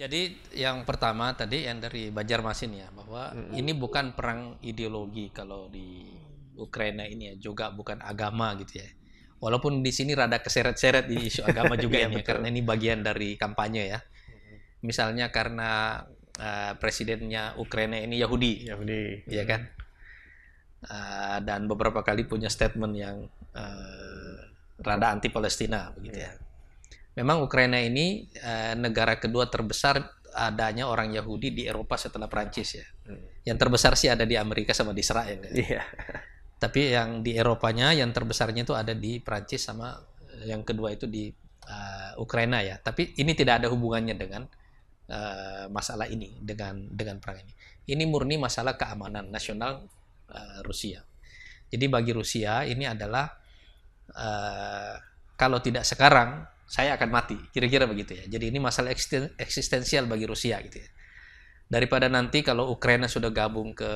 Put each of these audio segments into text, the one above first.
Jadi yang pertama tadi yang dari Banjarmasin ya bahwa mm -hmm. ini bukan perang ideologi kalau di Ukraina ini ya juga bukan agama gitu ya. Walaupun di sini rada keseret-seret di isu agama juga iya, ya, ini betul. karena ini bagian dari kampanye ya. Misalnya karena uh, presidennya Ukraina ini Yahudi. Yahudi. Iya kan? Uh, dan beberapa kali punya statement yang uh, rada anti Palestina begitu ya. ya Memang Ukraina ini eh, negara kedua terbesar adanya orang Yahudi di Eropa setelah Prancis ya. Hmm. Yang terbesar sih ada di Amerika sama di Israel. Ya. Iya. Tapi yang di Eropanya yang terbesarnya itu ada di Prancis sama eh, yang kedua itu di uh, Ukraina ya. Tapi ini tidak ada hubungannya dengan uh, masalah ini dengan dengan perang ini. Ini murni masalah keamanan nasional uh, Rusia. Jadi bagi Rusia ini adalah uh, kalau tidak sekarang saya akan mati. Kira-kira begitu ya. Jadi ini masalah eksisten, eksistensial bagi Rusia gitu ya. Daripada nanti kalau Ukraina sudah gabung ke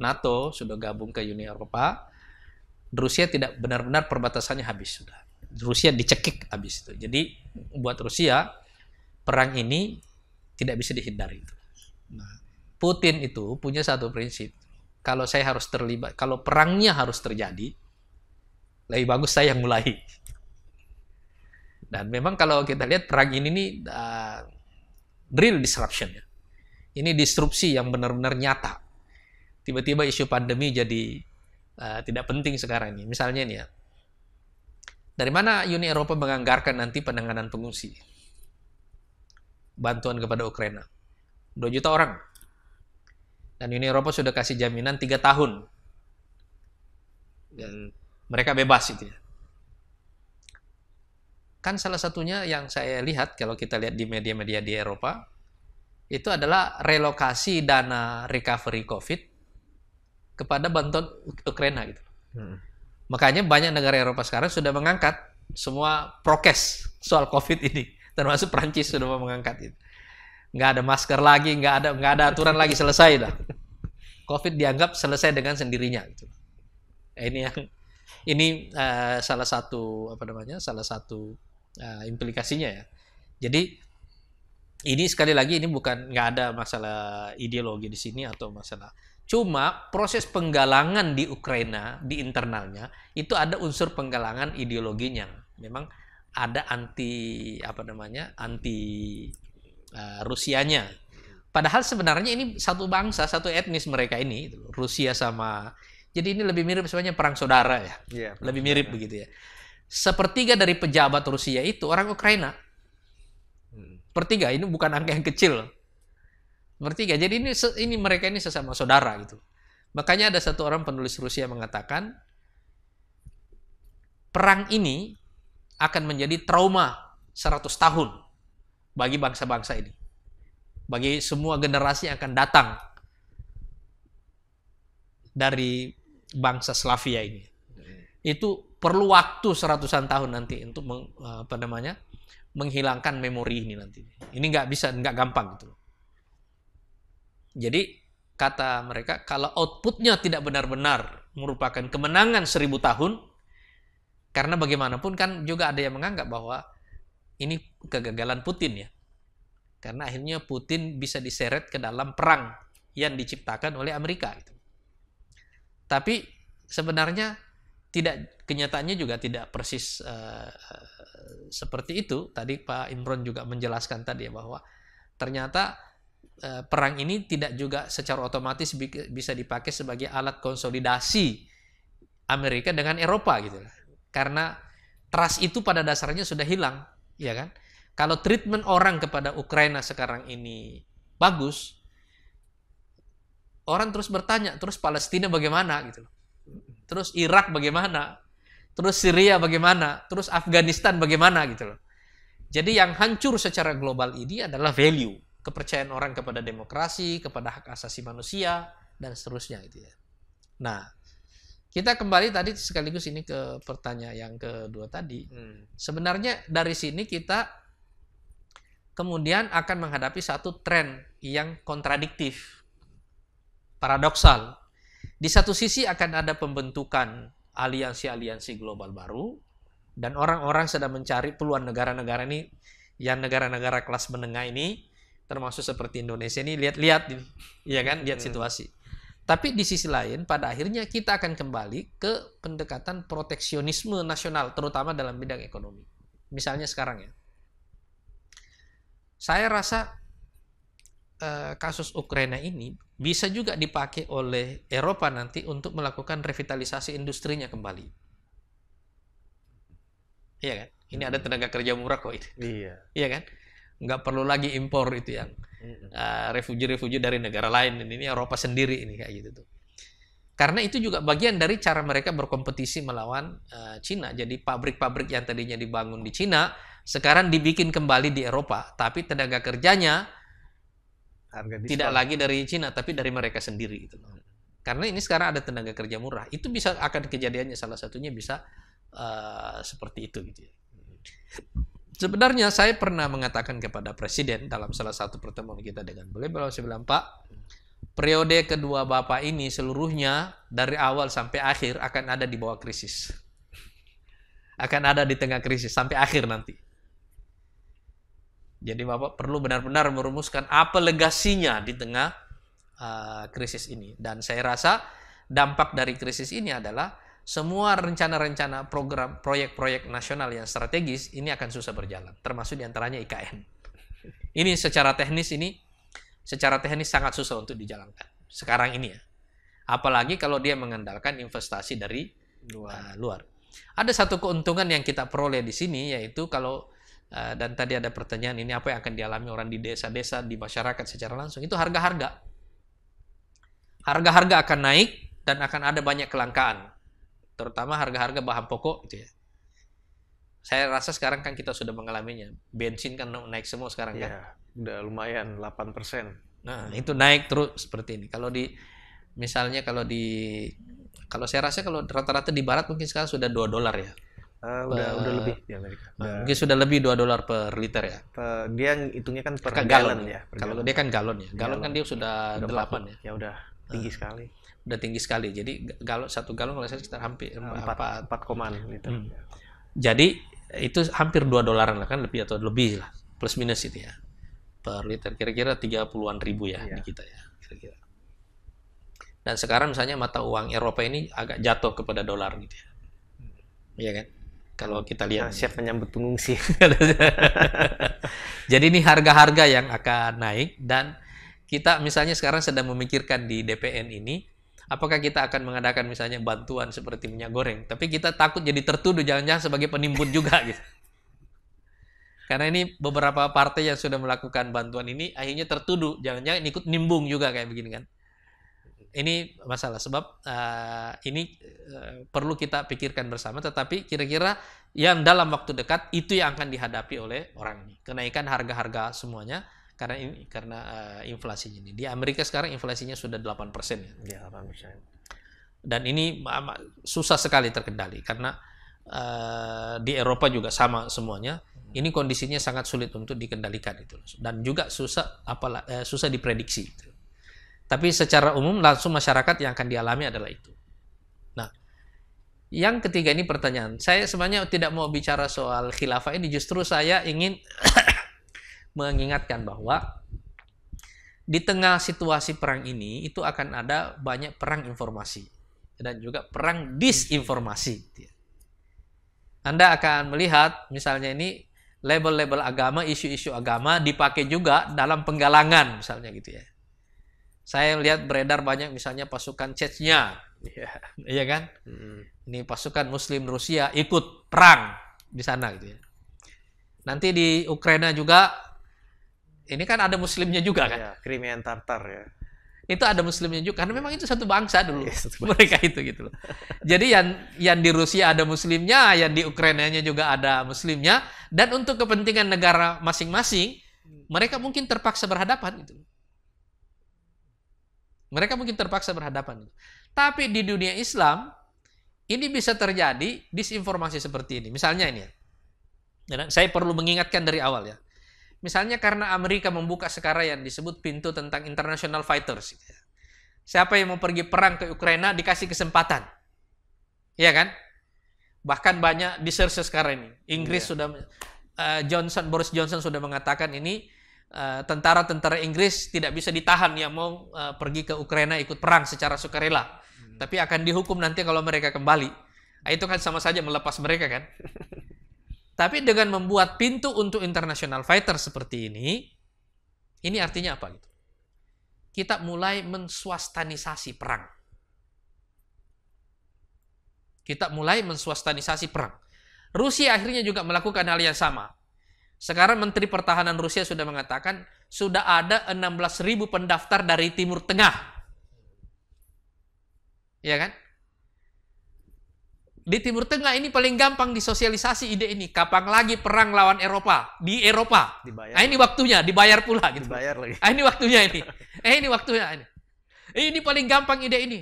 NATO, sudah gabung ke Uni Eropa, Rusia tidak benar-benar perbatasannya habis sudah. Rusia dicekik habis itu. Jadi buat Rusia perang ini tidak bisa dihindari itu. Nah, Putin itu punya satu prinsip. Kalau saya harus terlibat, kalau perangnya harus terjadi, lebih bagus saya yang mulai. Dan memang kalau kita lihat perang ini nih uh, real disruption ya. Ini disrupsi yang benar-benar nyata. Tiba-tiba isu pandemi jadi uh, tidak penting sekarang ini. Misalnya nih ya, dari mana Uni Eropa menganggarkan nanti penanganan pengungsi? Bantuan kepada Ukraina. 2 juta orang. Dan Uni Eropa sudah kasih jaminan 3 tahun. Dan mereka bebas itu ya. Kan salah satunya yang saya lihat kalau kita lihat di media-media di Eropa itu adalah relokasi dana recovery COVID kepada bantuan Ukraina gitu. Hmm. Makanya banyak negara Eropa sekarang sudah mengangkat semua prokes soal COVID ini, termasuk Prancis sudah mau mengangkat itu. Nggak ada masker lagi, nggak ada nggak ada aturan lagi selesai lah COVID dianggap selesai dengan sendirinya. Gitu. Eh, ini yang ini uh, salah satu apa namanya salah satu uh, implikasinya ya. Jadi ini sekali lagi ini bukan nggak ada masalah ideologi di sini atau masalah. Cuma proses penggalangan di Ukraina di internalnya itu ada unsur penggalangan ideologinya. Memang ada anti apa namanya anti uh, Rusianya. Padahal sebenarnya ini satu bangsa, satu etnis mereka ini, Rusia sama. Jadi ini lebih mirip sebenarnya perang saudara ya, yeah, iya, lebih mirip saudara. begitu ya sepertiga dari pejabat Rusia itu orang Ukraina. Hmm. Pertiga, ini bukan angka yang kecil. Sepertiga. Jadi ini ini mereka ini sesama saudara gitu. Makanya ada satu orang penulis Rusia mengatakan perang ini akan menjadi trauma 100 tahun bagi bangsa-bangsa ini. Bagi semua generasi yang akan datang dari bangsa Slavia ini itu perlu waktu seratusan tahun nanti untuk meng, eh, apa namanya menghilangkan memori ini nanti. Ini nggak bisa, nggak gampang gitu. Jadi kata mereka kalau outputnya tidak benar-benar merupakan kemenangan seribu tahun, karena bagaimanapun kan juga ada yang menganggap bahwa ini kegagalan Putin ya. Karena akhirnya Putin bisa diseret ke dalam perang yang diciptakan oleh Amerika. Gitu. Tapi sebenarnya tidak kenyataannya juga tidak persis uh, seperti itu. Tadi Pak Imron juga menjelaskan tadi ya bahwa ternyata uh, perang ini tidak juga secara otomatis bisa dipakai sebagai alat konsolidasi Amerika dengan Eropa gitu Karena trust itu pada dasarnya sudah hilang, ya kan? Kalau treatment orang kepada Ukraina sekarang ini bagus, orang terus bertanya, terus Palestina bagaimana gitu loh terus Irak bagaimana, terus Syria bagaimana, terus Afghanistan bagaimana gitu loh. Jadi yang hancur secara global ini adalah value, kepercayaan orang kepada demokrasi, kepada hak asasi manusia dan seterusnya gitu ya. Nah, kita kembali tadi sekaligus ini ke pertanyaan yang kedua tadi. Hmm. Sebenarnya dari sini kita kemudian akan menghadapi satu tren yang kontradiktif, paradoksal. Di satu sisi akan ada pembentukan aliansi-aliansi global baru dan orang-orang sedang mencari peluang negara-negara ini yang negara-negara kelas menengah ini termasuk seperti Indonesia ini lihat-lihat ya kan lihat hmm. situasi. Tapi di sisi lain pada akhirnya kita akan kembali ke pendekatan proteksionisme nasional terutama dalam bidang ekonomi. Misalnya sekarang ya. Saya rasa Eh, kasus Ukraina ini bisa juga dipakai oleh Eropa nanti untuk melakukan revitalisasi industrinya kembali. Iya kan? Ini ada hmm. tenaga kerja murah kok ini. Iya. Iya kan? Nggak perlu lagi impor itu yang uh, hmm. eh, refugee-refugee dari negara lain. Ini Eropa sendiri ini kayak gitu tuh. Karena itu juga bagian dari cara mereka berkompetisi melawan uh, Cina. Jadi pabrik-pabrik yang tadinya dibangun di Cina sekarang dibikin kembali di Eropa, tapi tenaga kerjanya harga diskon. Tidak lagi dari Cina tapi dari mereka sendiri itu. Karena ini sekarang ada tenaga kerja murah, itu bisa akan kejadiannya salah satunya bisa uh, seperti itu gitu ya. Sebenarnya saya pernah mengatakan kepada presiden dalam salah satu pertemuan kita dengan beliau, beliau saya "Pak, periode kedua Bapak ini seluruhnya dari awal sampai akhir akan ada di bawah krisis." akan ada di tengah krisis sampai akhir nanti. Jadi Bapak perlu benar-benar merumuskan apa legasinya di tengah uh, krisis ini. Dan saya rasa dampak dari krisis ini adalah semua rencana-rencana program proyek-proyek nasional yang strategis ini akan susah berjalan, termasuk diantaranya IKN. Ini secara teknis ini secara teknis sangat susah untuk dijalankan sekarang ini ya. Apalagi kalau dia mengandalkan investasi dari luar. Uh, luar. Ada satu keuntungan yang kita peroleh di sini yaitu kalau Eh, dan tadi ada pertanyaan ini apa yang akan dialami orang di desa-desa di masyarakat secara langsung itu harga-harga harga-harga akan naik dan akan ada banyak kelangkaan terutama harga-harga bahan pokok gitu ya saya rasa sekarang kan kita sudah mengalaminya bensin kan naik semua sekarang kan ya, udah lumayan 8% nah itu naik terus seperti ini kalau di misalnya kalau di kalau saya rasa kalau rata-rata di barat mungkin sekarang sudah 2 dolar ya Uh, udah uh, udah lebih di Amerika. Eh, udah, mungkin sudah lebih 2 dolar per liter ya. Per, dia hitungnya kan per kan galon, galon ya. Per kalau galon. dia kan galon ya. Iya, galon, galon kan dia sudah delapan ya. Ya udah tinggi uh, sekali. Udah tinggi sekali. Jadi galon satu galon kalau saya sekitar hampir empat empat koman liter. Hmm. Jadi itu hampir 2 dolaran lah kan lebih atau lebih lah plus minus itu ya per liter kira-kira 30-an ribu ya, ya di kita ya kira-kira. Dan sekarang misalnya mata uang Eropa ini agak jatuh kepada dolar gitu ya. Iya kan? kalau kita lihat nah, siap menyambut pengungsi. Jadi ini harga-harga yang akan naik dan kita misalnya sekarang sedang memikirkan di DPN ini apakah kita akan mengadakan misalnya bantuan seperti minyak goreng tapi kita takut jadi tertuduh jangan-jangan sebagai penimbun juga gitu. Karena ini beberapa partai yang sudah melakukan bantuan ini akhirnya tertuduh jangan-jangan ikut nimbung juga kayak begini kan ini masalah sebab uh, ini uh, perlu kita pikirkan bersama tetapi kira-kira yang dalam waktu dekat itu yang akan dihadapi oleh orang ini kenaikan harga-harga semuanya karena ini karena uh, eh, inflasi ini di Amerika sekarang inflasinya sudah 8% ya 8%. Iya, dan ini susah sekali terkendali karena uh, di Eropa juga sama semuanya hmm. ini kondisinya sangat sulit untuk dikendalikan itu dan juga susah apalah uh, susah diprediksi gitu tapi secara umum langsung masyarakat yang akan dialami adalah itu. Nah, yang ketiga ini pertanyaan. Saya sebenarnya tidak mau bicara soal khilafah ini, justru saya ingin mengingatkan bahwa di tengah situasi perang ini itu akan ada banyak perang informasi dan juga perang disinformasi. Anda akan melihat misalnya ini label-label agama, isu-isu agama dipakai juga dalam penggalangan misalnya gitu ya saya lihat beredar banyak misalnya pasukan Chechnya, yeah. iya kan? Mm. Ini pasukan Muslim Rusia ikut perang di sana gitu ya. Nanti di Ukraina juga, ini kan ada Muslimnya juga kan? Yeah, Crimea Tartar ya. Itu ada Muslimnya juga, karena memang itu satu bangsa dulu yeah, satu bangsa. mereka itu gitu loh. Jadi yang yang di Rusia ada Muslimnya, yang di Ukrainanya juga ada Muslimnya, dan untuk kepentingan negara masing-masing, mereka mungkin terpaksa berhadapan gitu. Mereka mungkin terpaksa berhadapan. Tapi di dunia Islam, ini bisa terjadi disinformasi seperti ini. Misalnya ini, ya. saya perlu mengingatkan dari awal ya. Misalnya karena Amerika membuka sekarang yang disebut pintu tentang international fighters. Siapa yang mau pergi perang ke Ukraina dikasih kesempatan. Ya kan? Bahkan banyak di sekarang ini. Inggris yeah. sudah, uh, Johnson, Boris Johnson sudah mengatakan ini Eh, tentara-tentara Inggris tidak bisa ditahan yang mau eh, pergi ke Ukraina ikut perang secara sukarela. Hmm. Tapi akan dihukum nanti kalau mereka kembali. Nah, itu kan sama saja melepas mereka kan. Tapi dengan membuat pintu untuk international fighter seperti ini, ini artinya apa gitu? Kita mulai menswastanisasi perang. Kita mulai menswastanisasi perang. Rusia akhirnya juga melakukan hal yang sama. Sekarang Menteri Pertahanan Rusia sudah mengatakan sudah ada 16.000 pendaftar dari Timur Tengah. Ya kan? Di Timur Tengah ini paling gampang disosialisasi ide ini. Kapan lagi perang lawan Eropa? Di Eropa. Dibayar. Nah, ini waktunya, dibayar pula gitu. Dibayar lagi. Nah, ini waktunya ini. Eh ini waktunya ini. Ini paling gampang ide ini.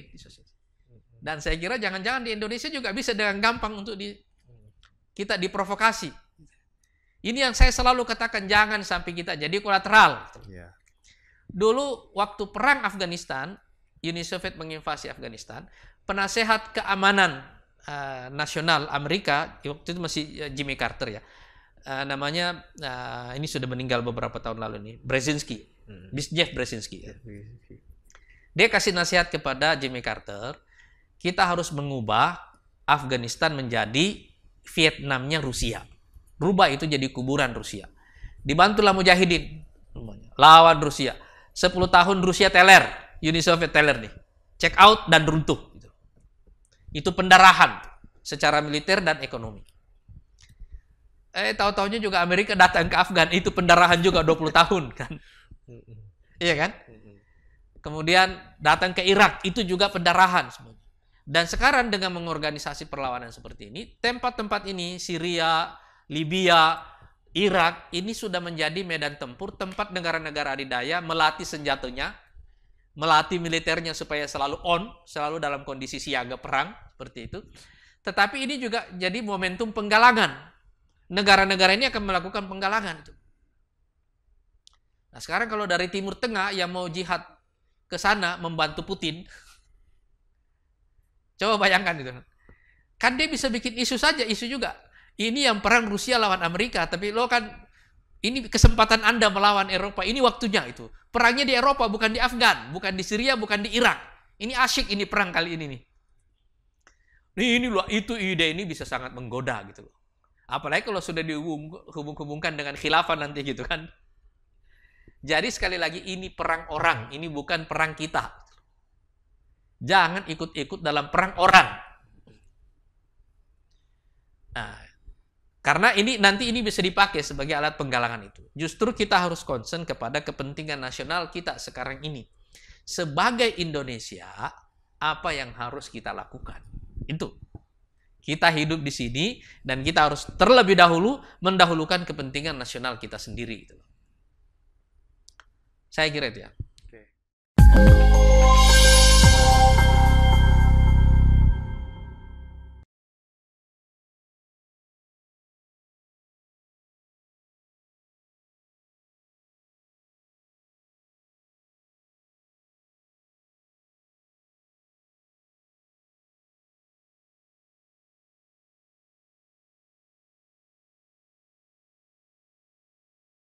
Dan saya kira jangan-jangan di Indonesia juga bisa dengan gampang untuk di kita diprovokasi ini yang saya selalu katakan jangan sampai kita jadi kolateral. Iya. Dulu waktu perang Afghanistan, Uni Soviet menginvasi Afghanistan, penasehat keamanan uh, nasional Amerika waktu itu masih eh, Jimmy Carter ya. Uh, namanya uh, ini sudah meninggal beberapa tahun lalu nih, Brzezinski. Hmm. Jeff Brzezinski. Ya. Dia kasih nasihat kepada Jimmy Carter, kita harus mengubah Afghanistan menjadi Vietnamnya Rusia. Rubah itu jadi kuburan Rusia. Dibantulah mujahidin lawan Rusia. 10 tahun Rusia teler, Uni Soviet teler nih. Check out dan runtuh. Itu pendarahan secara militer dan ekonomi. Eh tahu-taunya juga Amerika datang ke Afgan, itu pendarahan juga 20 tahun kan. iya kan? Kemudian datang ke Irak, itu juga pendarahan semuanya. Dan sekarang dengan mengorganisasi perlawanan seperti ini, tempat-tempat ini Syria, Libya, Irak ini sudah menjadi medan tempur tempat negara-negara adidaya melatih senjatanya, melatih militernya supaya selalu on, selalu dalam kondisi siaga perang seperti itu. Tetapi ini juga jadi momentum penggalangan. Negara-negara ini akan melakukan penggalangan itu. Nah, sekarang kalau dari Timur Tengah yang mau jihad ke sana membantu Putin, coba bayangkan itu. Kan dia bisa bikin isu saja, isu juga. Ini yang perang Rusia lawan Amerika, tapi lo kan ini kesempatan Anda melawan Eropa. Ini waktunya itu. Perangnya di Eropa, bukan di Afgan, bukan di Syria, bukan di Irak. Ini asyik ini perang kali ini nih. Nih ini loh, itu ide ini bisa sangat menggoda gitu loh. Apalagi kalau sudah dihubung-hubungkan dengan khilafah nanti gitu kan. Jadi sekali lagi ini perang orang, ini bukan perang kita. Jangan ikut-ikut dalam perang orang. Karena ini nanti ini bisa dipakai sebagai alat penggalangan itu. Justru kita harus concern kepada kepentingan nasional kita sekarang ini. Sebagai Indonesia, apa yang harus kita lakukan? Itu. Kita hidup di sini dan kita harus terlebih dahulu mendahulukan kepentingan nasional kita sendiri. Gitu Saya kira itu ya.